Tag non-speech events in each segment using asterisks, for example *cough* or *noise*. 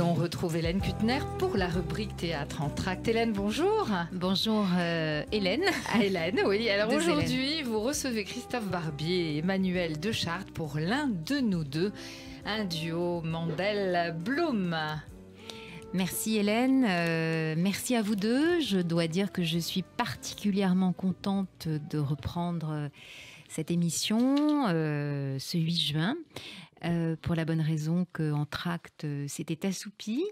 on retrouve Hélène Kutner pour la rubrique Théâtre en Tract. Hélène, bonjour. Bonjour euh, Hélène. *laughs* Ah, Hélène, oui. Alors aujourd'hui, vous recevez Christophe Barbier et Emmanuel deschartres pour l'un de nous deux, un duo mandel Bloom. Merci Hélène, euh, merci à vous deux. Je dois dire que je suis particulièrement contente de reprendre euh, cette émission ce 8 juin euh, pour la bonne raison qu'en tract, euh, c'était assoupi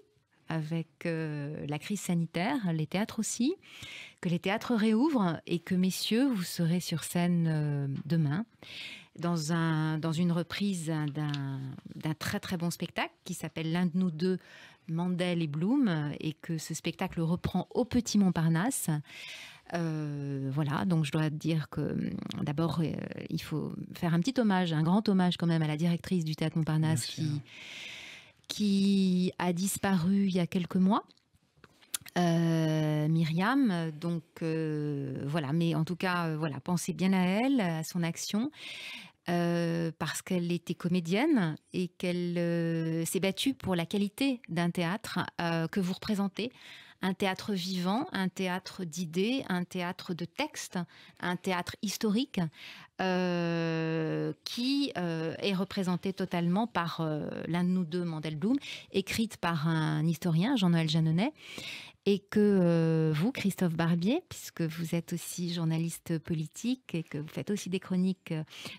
avec euh, la crise sanitaire, les théâtres aussi, que les théâtres réouvrent et que messieurs, vous serez sur scène demain dans, un, dans une reprise d'un, d'un très très bon spectacle qui s'appelle L'un de nous deux, Mandel et Bloom, et que ce spectacle reprend au Petit Montparnasse euh, voilà, donc je dois dire que euh, d'abord, euh, il faut faire un petit hommage, un grand hommage quand même à la directrice du théâtre Montparnasse qui, a disparu il y a quelques mois. Myriam. Donc voilà, mais en tout cas, voilà, pensez bien à elle, à son action. parce qu'elle était comédienne et qu'elle s'est battue pour la qualité d'un théâtre que vous représentez un théâtre vivant, un théâtre d'idées, un théâtre de textes, un théâtre historique, euh, qui euh, est représentée totalement par euh, l'un de nous deux, Mandelblum, écrite par un historien, Jean-Noël Janonnet, et que vous, Christophe Barbier, puisque vous êtes aussi journaliste politique et que vous faites aussi des chroniques,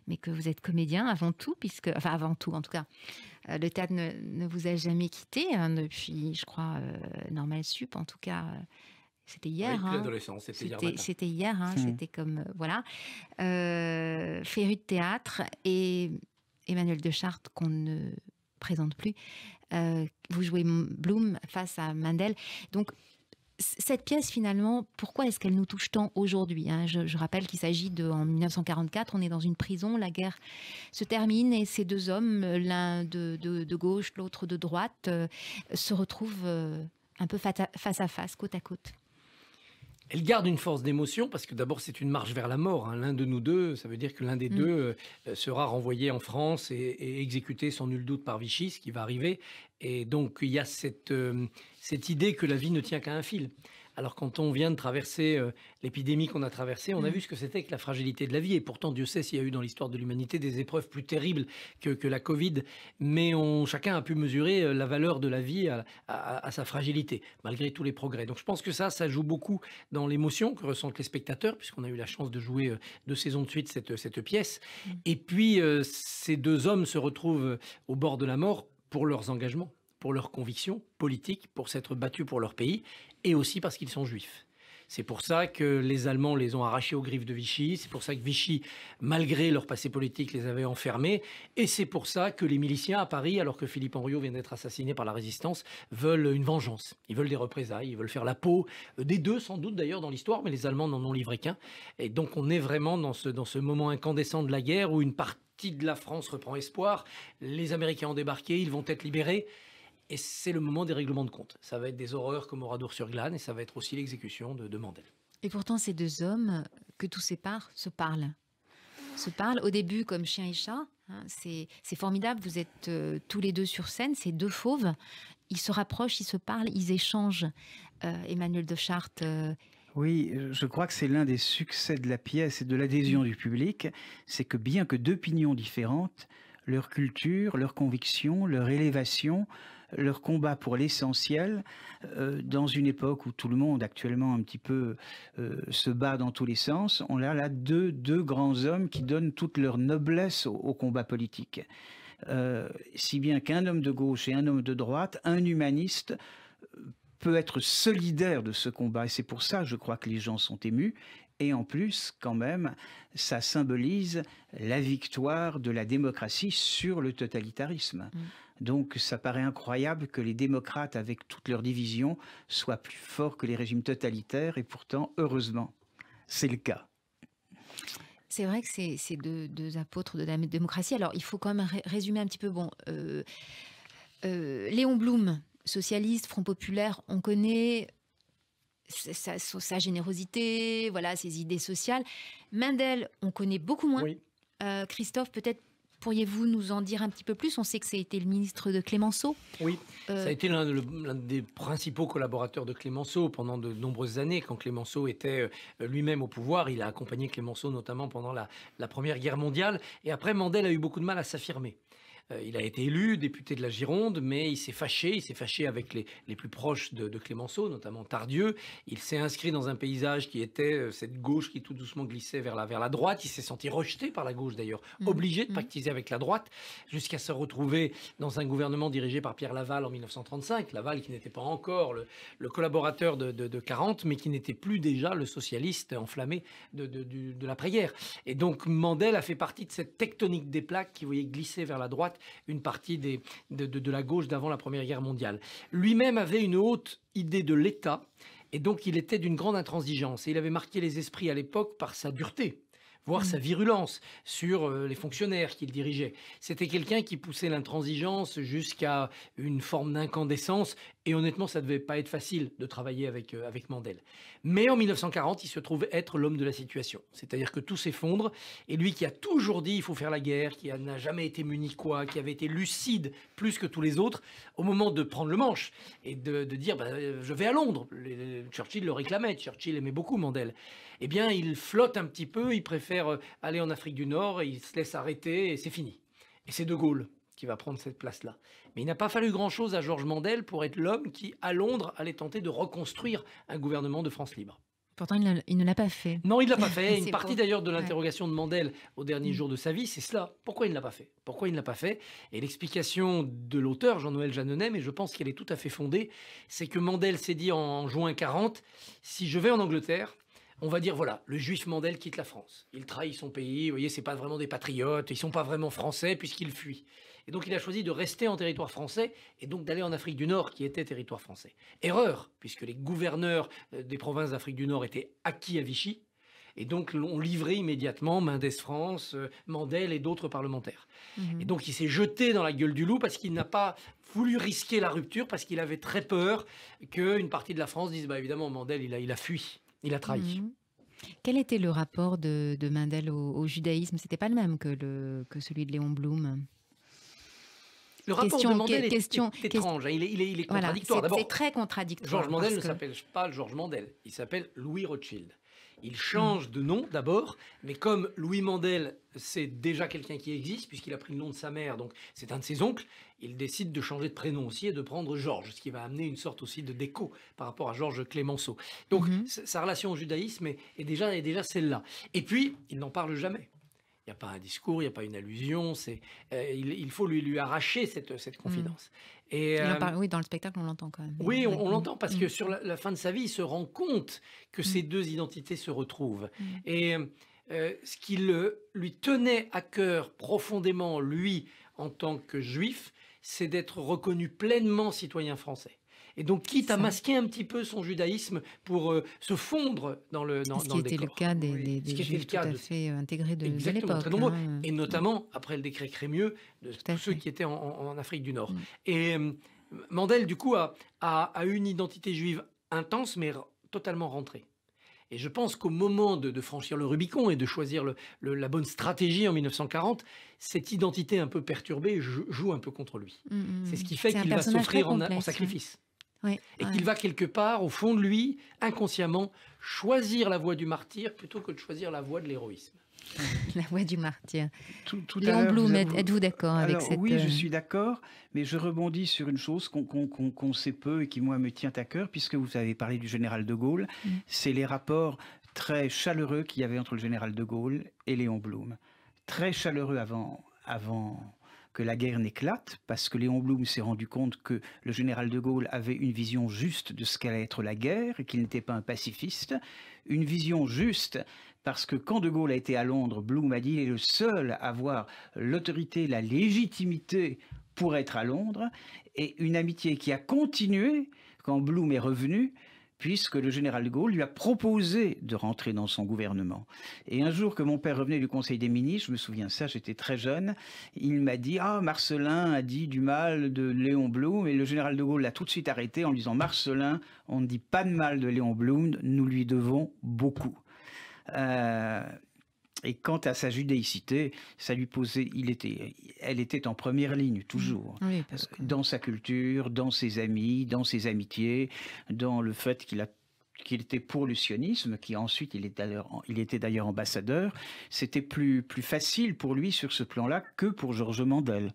mais que vous êtes comédien avant tout, puisque, enfin avant tout en tout cas, le théâtre ne, vous a jamais quitté hein, depuis, je crois, Normal Sup, en tout cas Hein. C'était hier. c'était hier. C'était hier, hein, hmm. c'était comme. Euh, voilà. Euh, féru de théâtre et Emmanuel de Chartres, qu'on ne présente plus. Euh, vous jouez Bloom face à Mandel. Donc, cette pièce, finalement, pourquoi est-ce qu'elle nous touche tant aujourd'hui hein je, rappelle qu'il s'agit de, en 1944, on est dans une prison, la guerre se termine et ces deux hommes, l'un de, gauche, l'autre de droite, euh, se retrouvent un peu face à face, côte à côte. Elle garde une force d'émotion parce que d'abord c'est une marche vers la mort. Hein. L'un de nous deux, ça veut dire que l'un des mm. deux euh, euh, sera renvoyé en France et, exécuté sans nul doute par Vichy, ce qui va arriver. Et donc il y a cette euh, idée que la vie ne tient qu'à un fil. Alors quand on vient de traverser euh, l'épidémie qu'on a traversée, on a mmh. vu ce que c'était que la fragilité de la vie. Et pourtant, Dieu sait s'il y a eu dans l'histoire de l'humanité des épreuves plus terribles que, la Covid. Mais chacun a pu mesurer euh, la valeur de la vie à, sa fragilité, malgré tous les progrès. Donc je pense que ça, ça joue beaucoup dans l'émotion que ressentent les spectateurs, puisqu'on a eu la chance de jouer euh, deux saisons de suite cette, pièce. Mmh. Et puis, ces deux hommes se retrouvent au bord de la mort pour leurs engagements pour leurs convictions politiques, pour s'être battus pour leur pays, et aussi parce qu'ils sont juifs. C'est pour ça que les Allemands les ont arrachés aux griffes de Vichy, c'est pour ça que Vichy, malgré leur passé politique, les avait enfermés, et c'est pour ça que les miliciens à Paris, alors que Philippe Henriot vient d'être assassiné par la résistance, veulent une vengeance. Ils veulent des représailles, ils veulent faire la peau des deux, sans doute d'ailleurs dans l'histoire, mais les Allemands n'en ont livré qu'un. Et donc on est vraiment dans ce, dans ce moment incandescent de la guerre où une partie de la France reprend espoir, les Américains ont débarqué, ils vont être libérés. Et c'est le moment des règlements de compte. Ça va être des horreurs comme Oradour-sur-Glane et ça va être aussi l'exécution de, Mandel. Et pourtant, ces deux hommes que tout sépare se parlent. Se parlent au début comme chien et chat. Hein. c'est formidable. Vous êtes euh, tous les deux sur scène, ces deux fauves. Ils se rapprochent, ils se parlent, ils échangent. Euh, Emmanuel de Chartres. Euh, oui, je crois que c'est l'un des succès de la pièce et de l'adhésion du public, c'est que bien que d'opinions différentes, leur culture, leur conviction, leur élévation leur combat pour l'essentiel euh, dans une époque où tout le monde actuellement un petit peu euh, se bat dans tous les sens. On a là deux, deux grands hommes qui donnent toute leur noblesse au, combat politique. Euh, si bien qu'un homme de gauche et un homme de droite, un humaniste, peut être solidaire de ce combat. Et c'est pour ça, je crois, que les gens sont émus. Et en plus, quand même, ça symbolise la victoire de la démocratie sur le totalitarisme. Mmh. Donc ça paraît incroyable que les démocrates, avec toutes leurs divisions, soient plus forts que les régimes totalitaires, et pourtant, heureusement, c'est le cas. C'est vrai que c'est deux, apôtres de la démocratie. Alors il faut quand même résumer un petit peu. Bon, euh, euh, Léon Blum, socialiste, Front populaire, on connaît. Sa, générosité, voilà, ses idées sociales. Mendel, on connaît beaucoup moins. Euh, Christophe, peut-être Pourriez-vous nous en dire un petit peu plus On sait que c'était été le ministre de Clémenceau. Oui, euh, ça a été l'un des principaux collaborateurs de Clémenceau pendant de nombreuses années. Quand Clémenceau était euh, lui-même au pouvoir, il a accompagné Clémenceau notamment pendant la Première Guerre mondiale. Et après, Mandel a eu beaucoup de mal à s'affirmer. Euh, il a été élu député de la Gironde, mais il s'est fâché, il s'est fâché avec les, plus proches de, Clémenceau, notamment Tardieu. Il s'est inscrit dans un paysage qui était euh, cette gauche qui tout doucement glissait vers la, vers la droite. Il s'est senti rejeté par la gauche d'ailleurs, mmh. obligé de mmh. pactiser avec la droite, jusqu'à se retrouver dans un gouvernement dirigé par Pierre Laval en 1935. Laval qui n'était pas encore le, collaborateur de, 40, mais qui n'était plus déjà le socialiste enflammé de, de l'après-guerre. Et donc Mandel a fait partie de cette tectonique des plaques qui voyait glisser vers la droite une partie de, la gauche d'avant la Première Guerre mondiale. Lui-même avait une haute idée de l'État, et donc il était d'une grande intransigeance, et il avait marqué les esprits à l'époque par sa dureté voire mm. sa virulence sur euh, les fonctionnaires qu'il dirigeait. C'était quelqu'un qui poussait l'intransigeance jusqu'à une forme d'incandescence et honnêtement, ça devait pas être facile de travailler avec, euh, avec Mandel. Mais en 1940, il se trouve être l'homme de la situation. C'est-à-dire que tout s'effondre. Et lui qui a toujours dit il faut faire la guerre, qui n'a jamais été munichois, qui avait été lucide plus que tous les autres, au moment de prendre le manche et de, dire bah, euh, je vais à Londres. Churchill le réclamait. Churchill aimait beaucoup Mandel. Eh bien, il flotte un petit peu. Il préfère euh, aller en Afrique du Nord. il se laisse arrêter et c'est fini. Et c'est De Gaulle qui va prendre cette place-là. Mais il n'a pas fallu grand-chose à Georges Mandel pour être l'homme qui, à Londres, allait tenter de reconstruire un gouvernement de France libre. Pourtant, il, ne l'a pas fait. Non, il ne l'a pas fait. *laughs* Une partie d'ailleurs de l'interrogation de Mandel au dernier jour de sa vie, c'est cela. Pourquoi il ne l'a pas fait Pourquoi il ne l'a pas fait Et l'explication de l'auteur, Jean-Noël Jeannonet, mais je pense qu'elle est tout à fait fondée, c'est que Mandel s'est dit en, en juin 40, si je vais en Angleterre, on va dire, voilà, le juif Mandel quitte la France. Il trahit son pays, vous voyez, c'est pas vraiment des patriotes, ils sont pas vraiment français puisqu'il fuit. Et donc il a choisi de rester en territoire français et donc d'aller en Afrique du Nord qui était territoire français. Erreur, puisque les gouverneurs euh, des provinces d'Afrique du Nord étaient acquis à Vichy. Et donc l'ont livré immédiatement Mendès France, euh, Mandel et d'autres parlementaires. Mhm. Et donc il s'est jeté dans la gueule du loup parce qu'il n'a pas voulu risquer la rupture, parce qu'il avait très peur qu'une partie de la France dise, bah évidemment, Mandel, il a, il a fui il a trahi. Mhm. Quel était le rapport de, de Mendel au, judaïsme C'était pas le même que, le, que celui de Léon Blum. Le rapport de Mandel est, étrange, hein. il est, il est, contradictoire. D'abord, c'est très contradictoire. Georges Mandel ne s'appelle pas Georges Mandel, il s'appelle Louis Rothschild. Il change de nom d'abord, mais comme Louis Mandel, c'est déjà quelqu'un qui existe, puisqu'il a pris le nom de sa mère, donc c'est un de ses oncles, il décide de changer de prénom aussi et de prendre Georges, ce qui va amener une sorte aussi de déco par rapport à Georges Clémenceau. Donc mhm. sa relation au judaïsme est, déjà, est déjà celle-là. Et puis, il n'en parle jamais. Il n'y a pas un discours, il n'y a pas une allusion. C'est, euh, il, faut lui, lui arracher cette, cette confidence. Mm. Et, euh, oui, dans le spectacle, on l'entend quand même. Oui, on, l'entend parce que mm. sur la, fin de sa vie, il se rend compte que mm. ces deux identités se retrouvent. Et euh, ce qui le, lui tenait à cœur profondément, lui, en tant que juif, c'est d'être reconnu pleinement citoyen français. Et donc, quitte à masquer un petit peu son judaïsme pour euh, se fondre dans le dans, Ce qui était le, cas des, des, juifs tout à fait euh, intégrés de, l'époque. Hein, et notamment, après le décret Crémieux, de tous ceux qui étaient en, Afrique du Nord. Mm. Et euh, Mandel, du coup, a, a, a une identité juive intense, mais totalement rentrée. Et je pense qu'au moment de, franchir le Rubicon et de choisir le, la bonne stratégie en 1940, cette identité un peu perturbée joue, un peu contre lui. Mm, mm, c'est ce qui fait qu'il va s'offrir en, en, sacrifice et qu'il va quelque part, au fond de lui, inconsciemment, choisir la voie du martyr plutôt que de choisir la voie de l'héroïsme. *laughs* la voie du martyr. Léon Blum, êtes-vous d'accord avec cette... Oui, je euh, suis d'accord, mais je rebondis sur une chose qu'on sait peu et qui, moi, me tient à cœur, puisque vous avez parlé du général de Gaulle, mm. c'est les rapports très chaleureux qu'il y avait entre le général de Gaulle et Léon Blum. Très chaleureux avant, avant, que la guerre n'éclate, parce que Léon Blum s'est rendu compte que le général de Gaulle avait une vision juste de ce qu'allait être la guerre, et qu'il n'était pas un pacifiste. Une vision juste parce que quand De Gaulle a été à Londres, Blum a dit il est le seul à avoir l'autorité, la légitimité pour être à Londres, et une amitié qui a continué quand Blum est revenu, puisque le général de Gaulle lui a proposé de rentrer dans son gouvernement. Et un jour que mon père revenait du Conseil des ministres, je me souviens ça, j'étais très jeune, il m'a dit Ah, Marcelin a dit du mal de Léon Blum, et le général de Gaulle l'a tout de suite arrêté en lui disant Marcelin, on ne dit pas de mal de Léon Blum, nous lui devons beaucoup. Euh, et quant à sa judéicité, ça lui posait, il était, elle était en première ligne mmh. toujours, euh, dans sa culture, dans ses amis, dans ses amitiés, dans le fait qu'il a qu'il était pour le sionisme, qui ensuite il, est il était d'ailleurs ambassadeur, c'était plus, plus facile pour lui sur ce plan-là que pour Georges Mandel.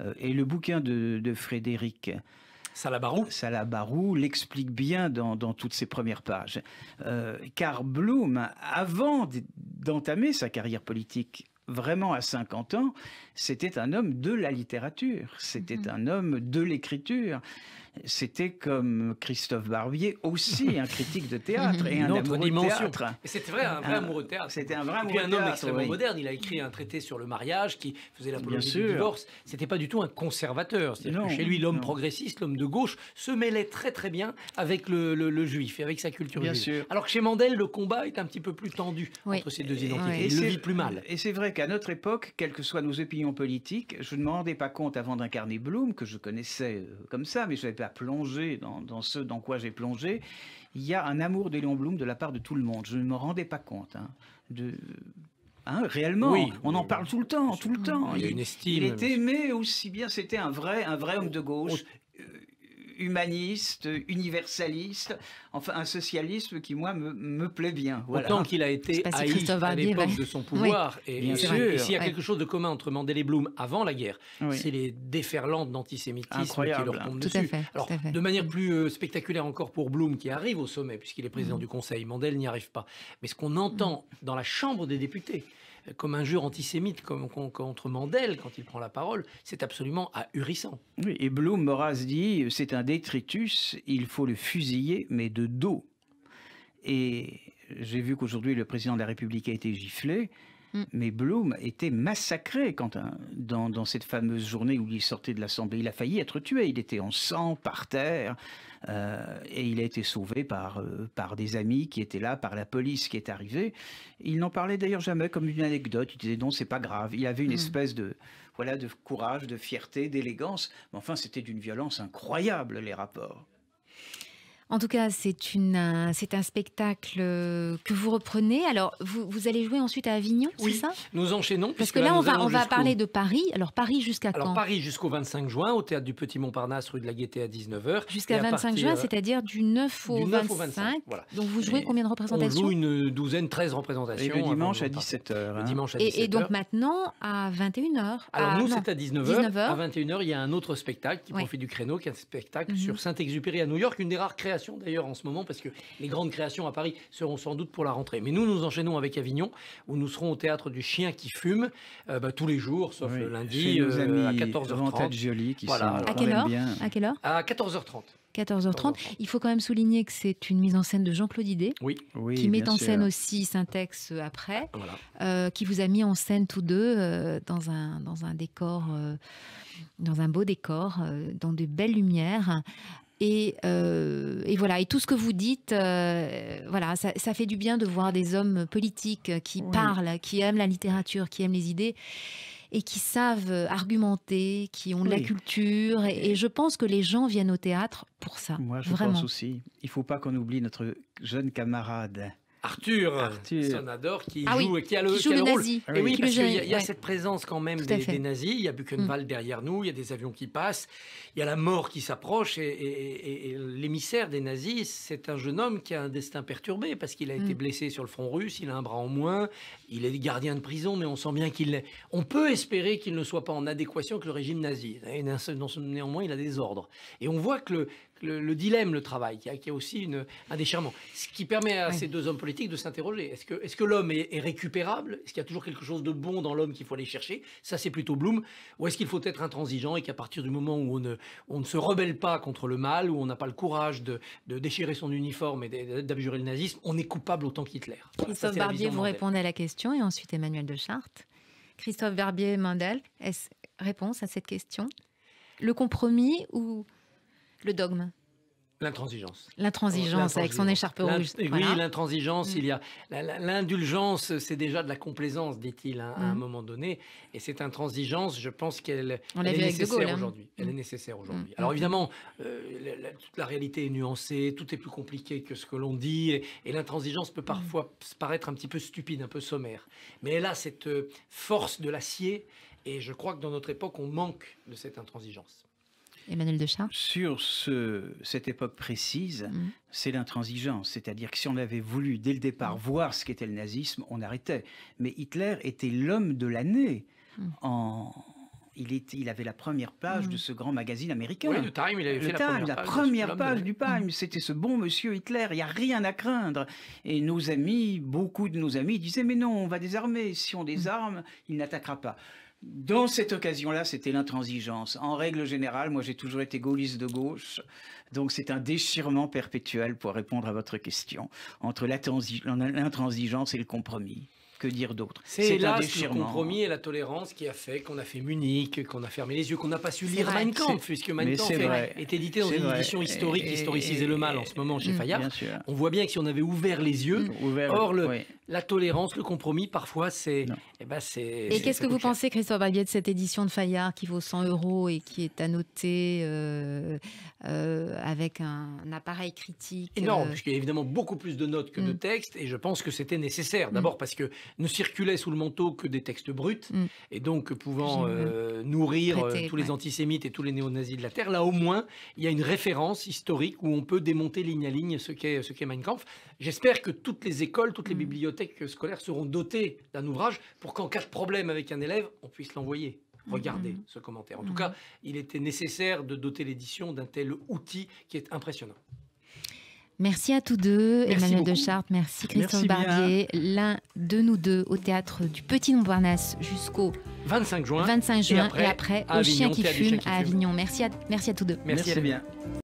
Euh, et le bouquin de Frédéric Salabarou. Barou l'explique bien dans, toutes ses premières pages. Euh, car Blum, avant d'entamer sa carrière politique, vraiment à 50 ans, c'était un homme de la littérature, c'était mhm. un homme de l'écriture. C'était comme Christophe Barbier, aussi un critique de théâtre et *laughs* un autre dimension. C'était vrai, un vrai amoureux de théâtre. C'était un vrai amoureux de théâtre. un homme extrêmement moderne. Il a écrit un traité sur le mariage qui faisait politique du divorce. C'était pas du tout un conservateur. Non, chez lui, l'homme progressiste, l'homme de gauche, se mêlait très très bien avec le, le, juif et avec sa culture bien juive. Sûr. Alors que chez Mandel, le combat est un petit peu plus tendu entre ces deux identités. Il le vit plus mal. Et c'est vrai qu'à notre époque, quelles que soient nos opinions politiques, je ne me rendais pas compte avant d'incarner Bloom, que je connaissais euh, comme ça, mais je n'avais pas plongé dans, ce dans quoi j'ai plongé. Il y a un amour de Blum de la part de tout le monde. Je ne me rendais pas compte hein, de Hein, réellement. on en parle tout le temps, tout le temps. Il y est aimé aussi bien. C'était un vrai, un vrai homme de gauche humaniste, universaliste, enfin un socialisme qui, moi, me, plaît bien. Autant qu'il a été à l'époque de son pouvoir. Et, bien sûr. s'il y a quelque chose de commun entre Mandel et Blum avant la guerre, c'est les déferlantes d'antisémitisme qui leur tombent dessus. Alors, de manière plus euh, spectaculaire encore pour Blum, qui arrive au sommet, puisqu'il est président mhm. du Conseil, Mandel n'y arrive pas. Mais ce qu'on entend mhm. dans la Chambre des députés, comme injure antisémite comme, contre Mandel quand il prend la parole, c'est absolument ahurissant. et Blum Moraz dit c'est un détritus, il faut le fusiller, mais de dos. Et j'ai vu qu'aujourd'hui le président de la République a été giflé. Mm. Mais Bloom était massacré quand, dans, cette fameuse journée où il sortait de l'Assemblée. Il a failli être tué. Il était en sang, par terre. Euh, et il a été sauvé euh, par, des amis qui étaient là, par la police qui est arrivée. Il n'en parlait d'ailleurs jamais comme une anecdote. Il disait non, c'est pas grave. Il avait une mm. espèce de, voilà, de courage, de fierté, d'élégance. Mais enfin, c'était d'une violence incroyable, les rapports. En tout cas, c'est un, euh, un spectacle euh, que vous reprenez. Alors, vous, vous allez jouer ensuite à Avignon, c'est ça Nous enchaînons. Parce que là, on, va, on va parler de Paris. Alors, Paris jusqu'à quand Paris jusqu'au 25 juin, au théâtre du Petit Montparnasse, rue de la Gaîté à 19h. Jusqu'à 25 juin, c'est-à-dire du 9 au, 25. Donc, vous jouez combien de représentations On joue une douzaine, 13 représentations. Et le hein, hein. dimanche à 17h. dimanche et, donc, maintenant, à 21h. Alors, nous, c'est à 19h. À 21h, il y a un autre spectacle qui profite du créneau, qui est un spectacle mhm. sur Saint-Exupéry à New York, une des rares créations d'ailleurs en ce moment, parce que les grandes créations à Paris seront sans doute pour la rentrée. Mais nous, nous enchaînons avec Avignon, où nous serons au théâtre du Chien qui fume euh, bah, tous les jours, sauf le lundi, euh, à 14h30. Euh, à, quelle heure à quelle heure À 14h30. 14h30. Il faut quand même souligner que c'est une mise en scène de Jean-Claude Idée, oui. qui met en scène aussi Syntex après, qui vous a mis en scène tous deux dans, un, dans un décor, dans un beau décor, dans de belles lumières, euh, et, voilà, et tout ce que vous dites, euh, voilà, ça, fait du bien de voir des hommes politiques qui parlent, qui aiment la littérature, qui aiment les idées et qui savent argumenter, qui ont de la culture. Et, je pense que les gens viennent au théâtre pour ça. Moi, je vraiment. pense aussi. Il ne faut pas qu'on oublie notre jeune camarade Arthur, Arthur. adore qui ah joue, et qui a le, rôle. y a, cette présence quand même des, nazis. Il y a Buchenwald mm. derrière nous, il y a des avions qui passent, il y a la mort qui s'approche. Et, l'émissaire des nazis, c'est un jeune homme qui a un destin perturbé parce qu'il a été mm. blessé sur le front russe, il a un bras en moins, il est gardien de prison, mais on sent bien qu'il est. On peut espérer qu'il ne soit pas en adéquation avec le régime nazi. Et néanmoins, il a des ordres. Et on voit que le, le, dilemme, le travail, qui est aussi un déchirement. Ce qui permet à ces deux hommes politiques de s'interroger. Est-ce que, l'homme est, récupérable Est-ce qu'il y a toujours quelque chose de bon dans l'homme qu'il faut aller chercher Ça, c'est plutôt Bloom. Ou est-ce qu'il faut être intransigeant et qu'à partir du moment où on ne, se rebelle pas contre le mal, où on n'a pas le courage de, déchirer son uniforme et d'abjurer le nazisme, on est coupable autant qu'Hitler Christophe Barbier, vous répondez à la question et ensuite Emmanuel de Chartres. Christophe Barbier, Mandel, est réponse à cette question Le compromis ou... Le dogme. L'intransigeance. L'intransigeance avec son écharpe rouge. Oui, l'intransigeance, mm. il y a l'indulgence, c'est déjà de la complaisance, dit-il hein, à un mm. moment donné. Et cette intransigeance, je pense qu'elle est, nécessaire hein. aujourd'hui. Elle est mm. nécessaire aujourd'hui. Alors évidemment, euh, la, toute la réalité est nuancée, tout est plus compliqué que ce que l'on dit, et, l'intransigeance peut parfois paraître un petit peu stupide, un peu sommaire. Mais elle a cette euh, force de l'acier, et je crois que dans notre époque, on manque de cette intransigeance. Emmanuel Sur cette époque précise, mm. c'est l'intransigeance. C'est-à-dire que si on avait voulu, dès le départ, mm. voir ce qu'était le nazisme, on arrêtait. Mais Hitler était l'homme de l'année mm. en, il, avait la première page de ce grand magazine américain. Oui, le Time, il avait fait la première page, la première page du Time. C'était ce bon monsieur Hitler, il n'y a rien à craindre. Et nos amis, beaucoup de nos amis disaient, mais non, on va désarmer, si on désarme, il n'attaquera pas. Dans cette occasion-là, c'était l'intransigeance. En règle générale, moi j'ai toujours été gaulliste de gauche, donc c'est un déchirement perpétuel pour répondre à votre question entre l'intransigeance et le compromis. Que dire d'autre C'est là le compromis et la tolérance qui a fait qu'on a fait Munich, qu'on a fermé les yeux, qu'on n'a pas su lire Mein Kampf, puisque Mein Kampf est, édité dans une édition historique, qui historicisez le mal en ce moment chez Fayard. On voit bien que si on avait ouvert les yeux, ouvert, or le, la tolérance, le compromis, parfois, c'est. Eh ben, et qu'est-ce que vous pensez, Christophe Barbier, de cette édition de Fayard qui vaut 100 euros et qui est annotée euh, euh, avec un, appareil critique Énorme, euh, puisqu'il y a évidemment beaucoup plus de notes que de mm. textes, et je pense que c'était nécessaire. Mm. D'abord parce que ne circulaient sous le manteau que des textes bruts, mm. et donc pouvant nourrir tous les antisémites et tous les néo-nazis de la Terre. Là, au moins, il y a une référence historique où on peut démonter ligne à ligne ce qu'est Mein Kampf. J'espère que toutes les écoles, toutes les bibliothèques, bibliothèques scolaires seront dotées d'un ouvrage pour qu'en cas de problème avec un élève, on puisse l'envoyer. Regardez mhm. ce commentaire. En tout cas, mhm. il était nécessaire de doter l'édition d'un tel outil qui est impressionnant. Merci à tous deux, Emmanuel de merci Christophe Barbier, l'un de nous deux au théâtre du Petit Montparnasse jusqu'au 25 juin, 25 juin et après, au Chien qui fume à Avignon. Merci à, merci à tous deux. Merci, merci bien.